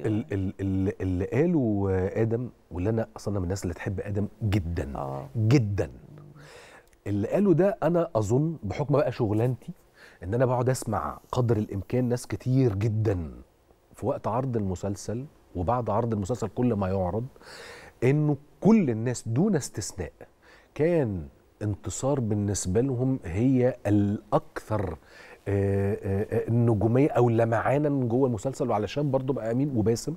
اللي قاله ادم واللي انا اصلا من الناس اللي تحب ادم جدا آه. جدا اللي قاله ده انا اظن بحكم بقى شغلانتي ان انا بقعد اسمع قدر الامكان ناس كتير جدا في وقت عرض المسلسل وبعد عرض المسلسل كل ما يعرض انه كل الناس دون استثناء كان انتصار بالنسبه لهم هي الاكثر آه، آه، آه، النجوميه او لمعانا من جوه المسلسل وعلشان برضه بقى امين وباسم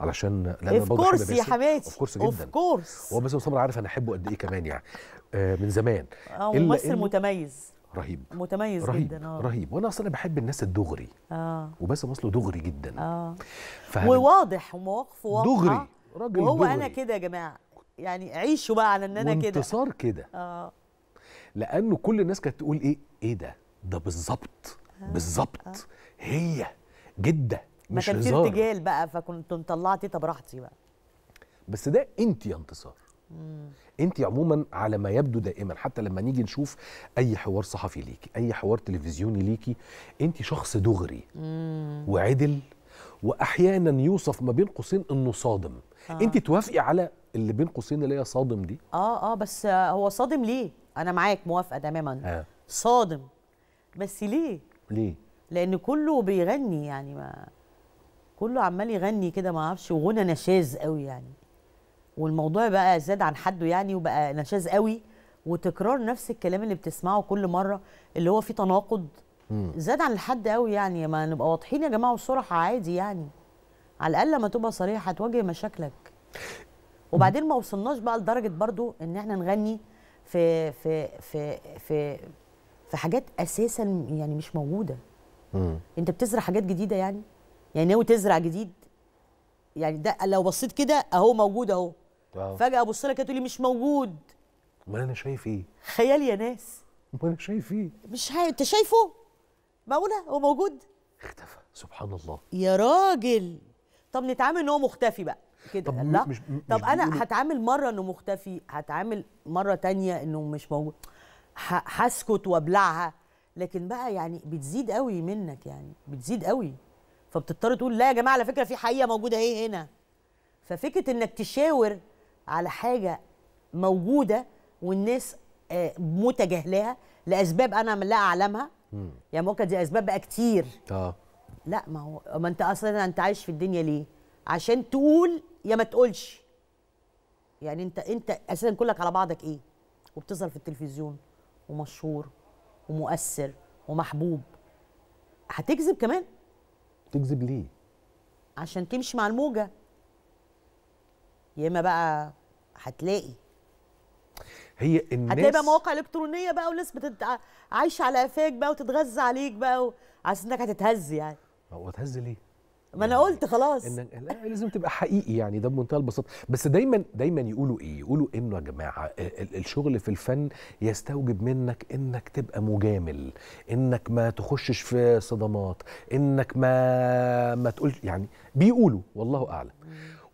علشان لان اوف كورس يا حماتي اوف كورس جدا اوف كورس هو باسم سمر عارف انا احبه قد ايه كمان يعني من زمان اه ممثل متميز رهيب متميز رهيب جدا اه رهيب وانا اصلا بحب الناس الدغري اه وباسم اصله دغري جدا اه وواضح ومواقفه واضحه دغري راجل وهو دغري. انا كده يا جماعه يعني عيشوا بقى على ان انا كده وانتصار كده اه لانه كل الناس كانت تقول ايه ايه ده ده بالظبط آه، بالظبط آه. هي جده مش ما كانتش ارتجال بقى فكنت طلعتي طب راحتي بقى بس ده انت يا انتصار انت عموما على ما يبدو دائما حتى لما نيجي نشوف اي حوار صحفي ليكي اي حوار تلفزيوني ليكي انت شخص دغري مم. وعدل واحيانا يوصف ما بين قوسين انه صادم آه. انت توافقي على اللي بين قوسين اللي هي صادم دي اه اه بس هو صادم ليه انا معاك موافقه تماما آه. صادم بس ليه؟ ليه؟ لأن كله بيغني يعني ما كله عمال يغني كده ما اعرفش وغنى نشاز قوي يعني والموضوع بقى زاد عن حده يعني وبقى نشاز قوي وتكرار نفس الكلام اللي بتسمعه كل مره اللي هو فيه تناقض زاد عن الحد قوي يعني ما نبقى واضحين يا جماعه والصراحه عادي يعني على الاقل لما تبقى صريح هتواجه مشاكلك وبعدين ما وصلناش بقى لدرجه برضو ان احنا نغني في في في في في حاجات اساسا يعني مش موجوده مم. انت بتزرع حاجات جديده يعني يعني ناوي تزرع جديد يعني ده لو بصيت كده اهو موجود اهو آه. فجاه ابص لك تقول لي مش موجود امال انا شايف ايه خيال يا ناس امال انا شايف ايه مش ها... انت شايفه معقوله هو موجود اختفى سبحان الله يا راجل طب نتعامل ان هو مختفي بقى كده طب لا مش طب مش انا هتعامل مره انه مختفي هتعامل مره تانية انه مش موجود هسكت وابلعها لكن بقى يعني بتزيد قوي منك يعني بتزيد قوي فبتضطر تقول لا يا جماعه على فكره في حقيقه موجوده اهي هنا ففكره انك تشاور على حاجه موجوده والناس آه، متجاهلاها لاسباب انا لا اعلمها يعني ممكن دي اسباب بقى كتير اه لا ما هو ما انت اصلا انت عايش في الدنيا ليه عشان تقول يا ما تقولش يعني انت انت اساسا كلك على بعضك ايه وبتظهر في التلفزيون ومشهور ومؤثر ومحبوب هتكذب كمان تكذب ليه عشان تمشي مع الموجه يا اما بقى هتلاقي هي الناس هتلاقي بقى مواقع الكترونيه بقى وناس بتت... عايشه على قفاك بقى وتتغذى عليك بقى و... عايز انك هتتهز يعني هو تهز ليه ما انا قلت خلاص إن لا لازم تبقى حقيقي يعني ده بمنتهى البساطه بس دايما دايما يقولوا ايه يقولوا انه يا جماعه آه، الشغل في الفن يستوجب منك انك تبقى مجامل انك ما تخشش في صدمات انك ما ما تقولش يعني بيقولوا والله اعلم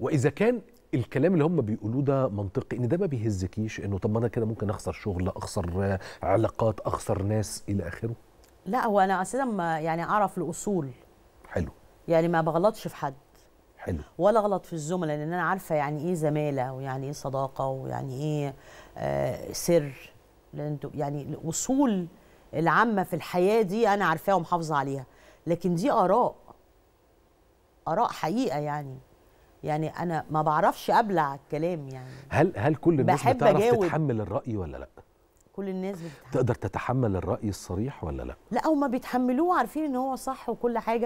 واذا كان الكلام اللي هم بيقولوه ده منطقي ان ده ما بيهزكيش انه طب ما انا كده ممكن اخسر شغل اخسر علاقات اخسر ناس الى اخره لا هو انا اساسا يعني اعرف الاصول حلو يعني ما بغلطش في حد حلو ولا غلط في الزملاء لان انا عارفه يعني ايه زماله ويعني ايه صداقه ويعني ايه آه سر لان يعني الاصول العامه في الحياه دي انا عارفاها ومحافظه عليها لكن دي اراء اراء حقيقه يعني يعني انا ما بعرفش ابلع الكلام يعني هل هل كل الناس بتعرف أجاوب. تتحمل الراي ولا لا كل الناس بتتحمل. تقدر تتحمل الراي الصريح ولا لا لا هما بيتحملوه عارفين ان هو صح وكل حاجه